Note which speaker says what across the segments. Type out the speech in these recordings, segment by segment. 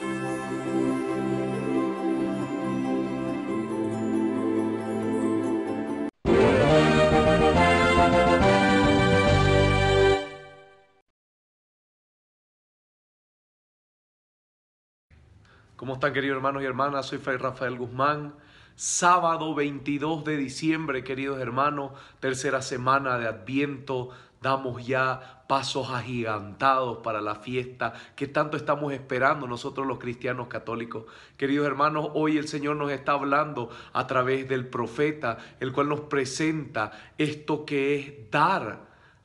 Speaker 1: ¿Cómo están queridos hermanos y hermanas? Soy Fray Rafael Guzmán. Sábado 22 de diciembre, queridos hermanos, tercera semana de Adviento, damos ya pasos agigantados para la fiesta que tanto estamos esperando nosotros los cristianos católicos. Queridos hermanos, hoy el Señor nos está hablando a través del profeta, el cual nos presenta esto que es dar,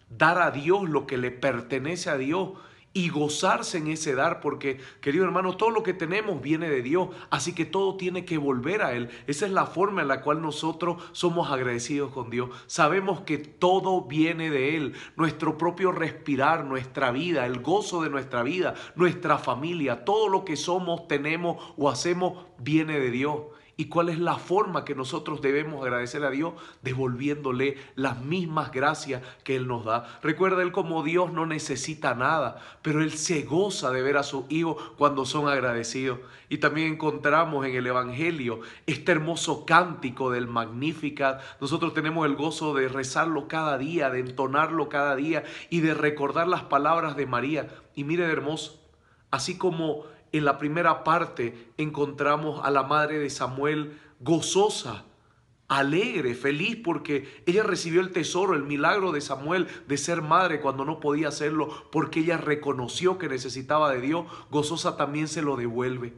Speaker 1: dar a Dios lo que le pertenece a Dios y gozarse en ese dar, porque, querido hermano, todo lo que tenemos viene de Dios, así que todo tiene que volver a Él. Esa es la forma en la cual nosotros somos agradecidos con Dios. Sabemos que todo viene de Él, nuestro propio respirar, nuestra vida, el gozo de nuestra vida, nuestra familia, todo lo que somos, tenemos o hacemos viene de Dios y cuál es la forma que nosotros debemos agradecer a Dios devolviéndole las mismas gracias que Él nos da. Recuerda Él como Dios no necesita nada, pero Él se goza de ver a sus hijos cuando son agradecidos. Y también encontramos en el Evangelio este hermoso cántico del Magnificat. Nosotros tenemos el gozo de rezarlo cada día, de entonarlo cada día y de recordar las palabras de María. Y mire de hermoso, así como en la primera parte encontramos a la madre de Samuel gozosa, alegre, feliz, porque ella recibió el tesoro, el milagro de Samuel de ser madre cuando no podía hacerlo, porque ella reconoció que necesitaba de Dios, gozosa también se lo devuelve.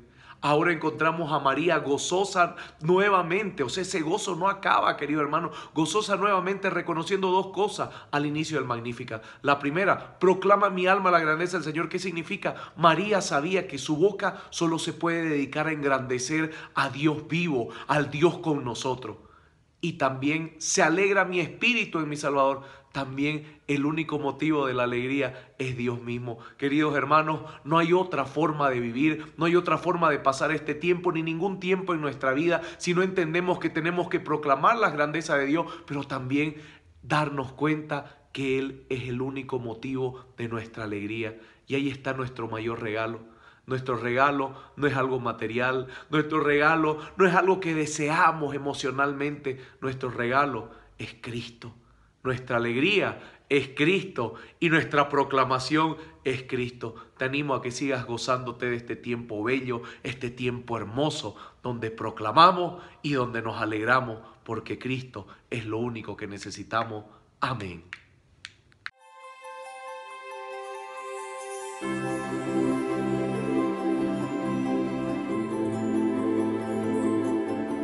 Speaker 1: Ahora encontramos a María gozosa nuevamente, o sea, ese gozo no acaba, querido hermano, gozosa nuevamente reconociendo dos cosas al inicio del Magnífica. La primera, proclama mi alma la grandeza del Señor. ¿Qué significa? María sabía que su boca solo se puede dedicar a engrandecer a Dios vivo, al Dios con nosotros y también se alegra mi espíritu en mi Salvador. También el único motivo de la alegría es Dios mismo. Queridos hermanos, no hay otra forma de vivir, no hay otra forma de pasar este tiempo, ni ningún tiempo en nuestra vida, si no entendemos que tenemos que proclamar la grandeza de Dios, pero también darnos cuenta que Él es el único motivo de nuestra alegría. Y ahí está nuestro mayor regalo nuestro regalo no es algo material, nuestro regalo no es algo que deseamos emocionalmente, nuestro regalo es Cristo. Nuestra alegría es Cristo y nuestra proclamación es Cristo. Te animo a que sigas gozándote de este tiempo bello, este tiempo hermoso, donde proclamamos y donde nos alegramos, porque Cristo es lo único que necesitamos. Amén.